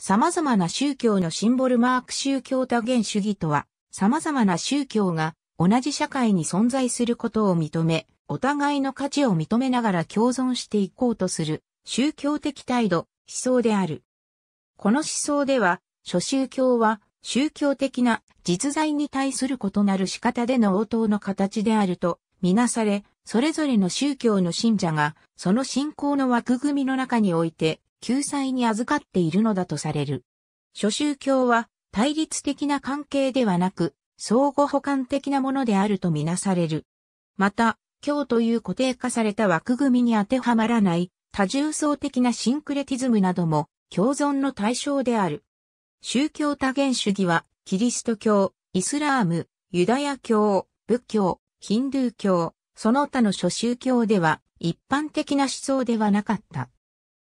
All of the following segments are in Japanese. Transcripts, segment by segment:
様々な宗教のシンボルマーク宗教多元主義とは、様々な宗教が同じ社会に存在することを認め、お互いの価値を認めながら共存していこうとする宗教的態度、思想である。この思想では、諸宗教は宗教的な実在に対する異なる仕方での応答の形であるとみなされ、それぞれの宗教の信者が、その信仰の枠組みの中において、救済に預かっているのだとされる。諸宗教は、対立的な関係ではなく、相互補完的なものであるとみなされる。また、教という固定化された枠組みに当てはまらない多重層的なシンクレティズムなども共存の対象である。宗教多元主義は、キリスト教、イスラーム、ユダヤ教、仏教、ヒンドゥー教、その他の諸宗教では一般的な思想ではなかった。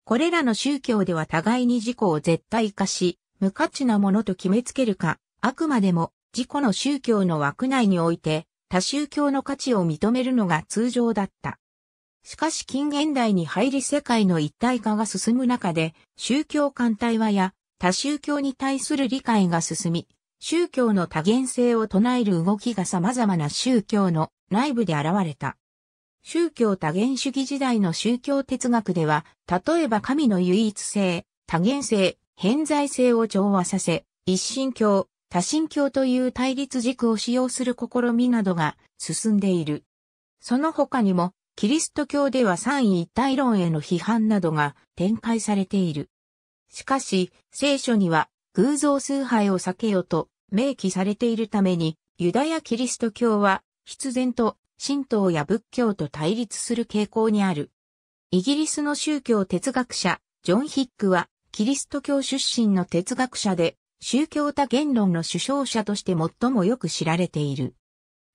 これらの宗教では互いに自己を絶対化し、無価値なものと決めつけるか、あくまでも自己の宗教の枠内において、他宗教の価値を認めるのが通常だった。しかし近現代に入り世界の一体化が進む中で、宗教間対話や他宗教に対する理解が進み、宗教の多元性を唱える動きが様々な宗教の内部で現れた。宗教多元主義時代の宗教哲学では、例えば神の唯一性、多元性、偏在性を調和させ、一神教、多神教という対立軸を使用する試みなどが進んでいる。その他にも、キリスト教では三位一体論への批判などが展開されている。しかし、聖書には偶像崇拝を避けよと明記されているために、ユダヤキリスト教は必然と神道や仏教と対立する傾向にある。イギリスの宗教哲学者、ジョン・ヒックは、キリスト教出身の哲学者で、宗教多言論の首相者として最もよく知られている。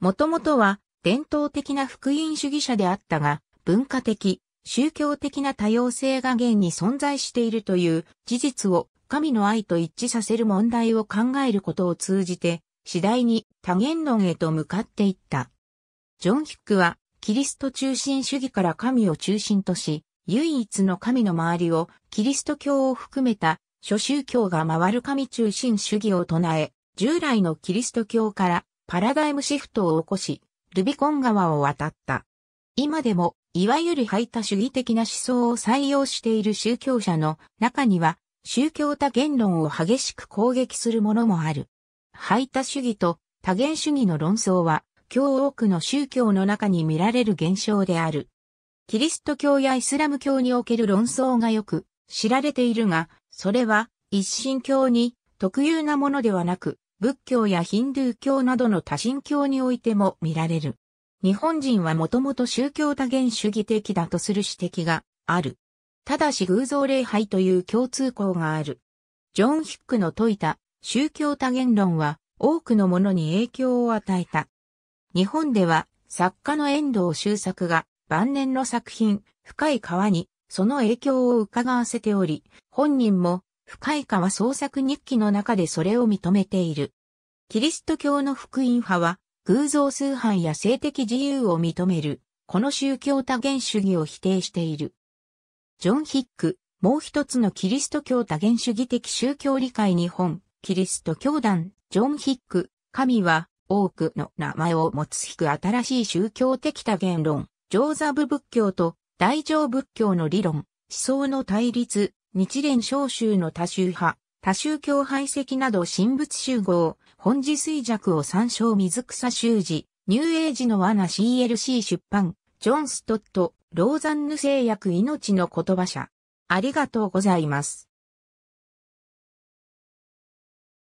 もともとは、伝統的な福音主義者であったが、文化的、宗教的な多様性が現に存在しているという事実を神の愛と一致させる問題を考えることを通じて、次第に多元論へと向かっていった。ジョン・ヒックは、キリスト中心主義から神を中心とし、唯一の神の周りを、キリスト教を含めた、諸宗教が回る神中心主義を唱え、従来のキリスト教からパラダイムシフトを起こし、ルビコン川を渡った。今でも、いわゆる排他主義的な思想を採用している宗教者の中には、宗教多言論を激しく攻撃するものもある。排他主義と多元主義の論争は、今日多くの宗教の中に見られる現象である。キリスト教やイスラム教における論争がよく知られているが、それは一神教に特有なものではなく、仏教やヒンドゥー教などの多神教においても見られる。日本人はもともと宗教多元主義的だとする指摘がある。ただし偶像礼拝という共通項がある。ジョン・ヒックの説いた宗教多元論は多くのものに影響を与えた。日本では作家の遠藤周作が晩年の作品深い川にその影響を伺わせており、本人も深い川創作日記の中でそれを認めている。キリスト教の福音派は偶像崇拝や性的自由を認める、この宗教多元主義を否定している。ジョン・ヒック、もう一つのキリスト教多元主義的宗教理解日本、キリスト教団、ジョン・ヒック、神は多くの名前を持つ引く新しい宗教的多言論、上座部仏教と大乗仏教の理論、思想の対立、日蓮召集の多宗派、多宗教排斥など神仏集合、本自衰弱を参照水草修士、ニューエイジの罠 CLC 出版、ジョン・ストット、ローザンヌ製薬命の言葉者。ありがとうございます。